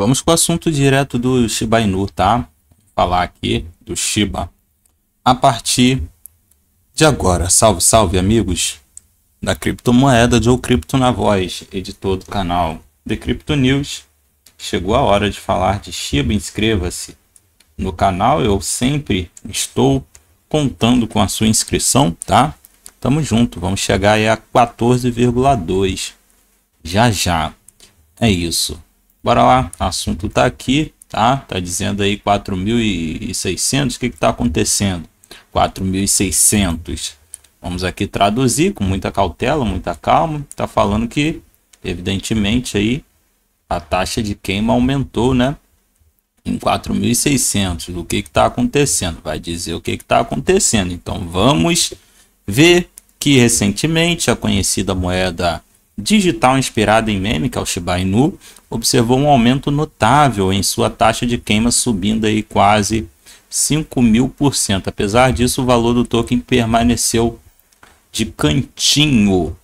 Vamos com o assunto direto do Shiba Inu, tá? falar aqui do Shiba. A partir de agora, salve, salve amigos da criptomoeda de ou cripto na voz, editor do canal The Crypto News. Chegou a hora de falar de Shiba, inscreva-se no canal, eu sempre estou contando com a sua inscrição, tá? Tamo junto, vamos chegar aí a 14,2 já já. É isso. Bora lá, assunto tá aqui, tá? Tá dizendo aí 4.600, o que que tá acontecendo? 4.600. Vamos aqui traduzir com muita cautela, muita calma. Tá falando que, evidentemente, aí a taxa de queima aumentou, né? Em 4.600. O que que tá acontecendo? Vai dizer o que que tá acontecendo. Então, vamos ver que recentemente a conhecida moeda digital inspirada em meme, que é o Shiba Inu, observou um aumento notável em sua taxa de queima, subindo aí quase 5 mil por cento. Apesar disso, o valor do token permaneceu de cantinho.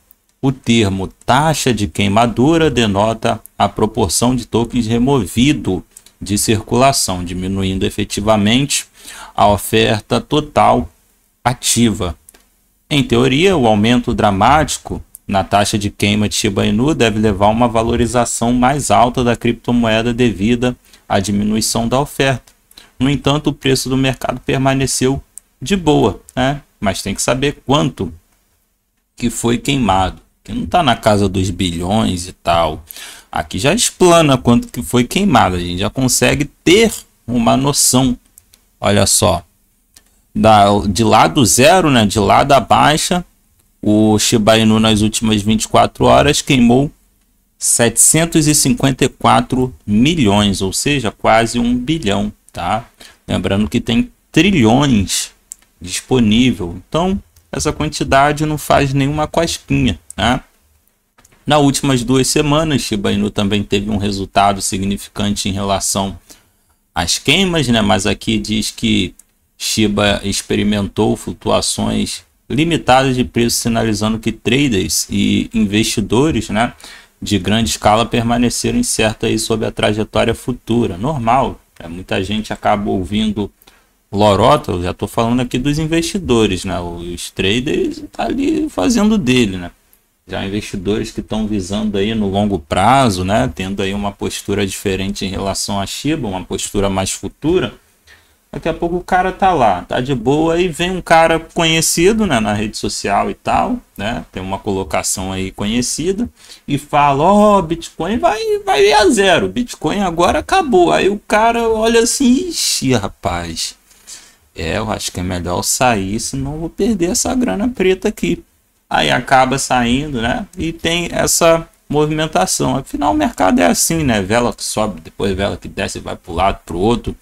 O termo taxa de queimadura denota a proporção de tokens removido de circulação, diminuindo efetivamente a oferta total ativa. Em teoria, o aumento dramático na taxa de queima de Shiba Inu deve levar a uma valorização mais alta da criptomoeda devida à diminuição da oferta. No entanto, o preço do mercado permaneceu de boa, né? mas tem que saber quanto que foi queimado, que não está na casa dos bilhões e tal. Aqui já explana quanto que foi queimado, a gente já consegue ter uma noção. Olha só, da, de lá do zero, né? de lá da baixa, o Shiba Inu nas últimas 24 horas queimou 754 milhões, ou seja, quase um bilhão, tá? Lembrando que tem trilhões disponível. Então, essa quantidade não faz nenhuma cosquinha, né? Nas últimas duas semanas, Shiba Inu também teve um resultado significante em relação às queimas, né? Mas aqui diz que Shiba experimentou flutuações limitada de preço, sinalizando que traders e investidores né, de grande escala permaneceram incertos aí sobre a trajetória futura. Normal, né? muita gente acaba ouvindo lorota, eu já estou falando aqui dos investidores, né? os traders tá ali fazendo dele. Né? Já investidores que estão visando aí no longo prazo, né? tendo aí uma postura diferente em relação à Shiba, uma postura mais futura, Daqui a pouco o cara tá lá, tá de boa e vem um cara conhecido né, na rede social e tal, né? Tem uma colocação aí conhecida e fala: Ó, oh, Bitcoin vai, vai ir a zero, Bitcoin agora acabou. Aí o cara olha assim: Ixi, rapaz, é, eu acho que é melhor sair, senão vou perder essa grana preta aqui. Aí acaba saindo, né? E tem essa movimentação. Afinal, o mercado é assim, né? Vela que sobe, depois vela que desce, vai para o lado, para o outro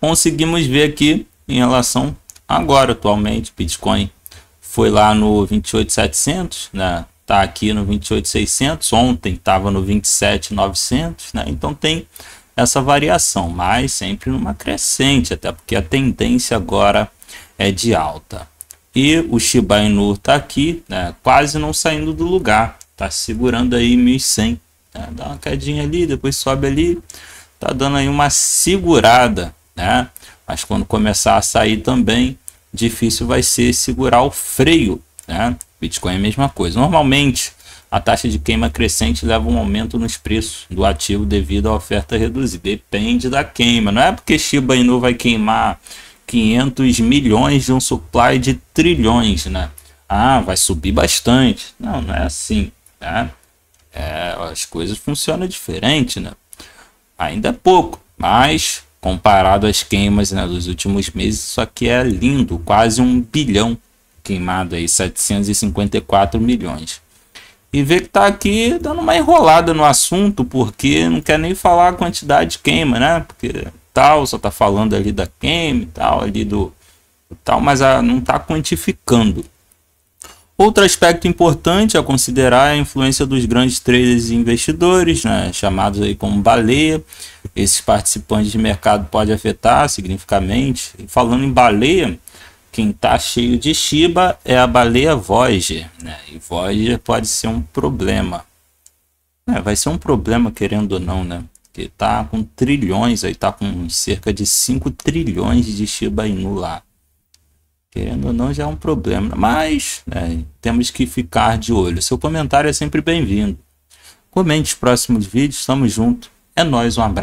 conseguimos ver aqui em relação agora atualmente Bitcoin foi lá no 28700 né tá aqui no 28600 ontem tava no 27900 né então tem essa variação mas sempre numa crescente até porque a tendência agora é de alta e o Shiba Inu tá aqui né quase não saindo do lugar tá segurando aí 1100 né? dá uma quedinha ali depois sobe ali tá dando aí uma segurada né? Mas quando começar a sair também, difícil vai ser segurar o freio, né? Bitcoin é a mesma coisa. Normalmente, a taxa de queima crescente leva um aumento nos preços do ativo devido à oferta reduzida. Depende da queima. Não é porque Shiba Inu vai queimar 500 milhões de um supply de trilhões, né? Ah, vai subir bastante. Não, não é assim, né? É, as coisas funcionam diferente, né? Ainda é pouco, mas comparado às queimas né, dos últimos meses, só que é lindo, quase um bilhão queimado aí, 754 milhões. E vê que tá aqui dando uma enrolada no assunto, porque não quer nem falar a quantidade de queima, né? Porque tal, só tá falando ali da queima e tal, ali do, tal, mas a, ah, não tá quantificando. Outro aspecto importante a considerar é a influência dos grandes traders e investidores, né, chamados aí como baleia. Esses participantes de mercado pode afetar significativamente. Falando em baleia, quem está cheio de Shiba é a baleia Voyager, né? E Voyager pode ser um problema. É, vai ser um problema querendo ou não, né? Que está com trilhões, aí tá com cerca de 5 trilhões de Shiba Inu lá querendo ou não, já é um problema. Mas né, temos que ficar de olho. Seu comentário é sempre bem-vindo. Comente os próximos vídeos, tamo junto. É nós, um abraço.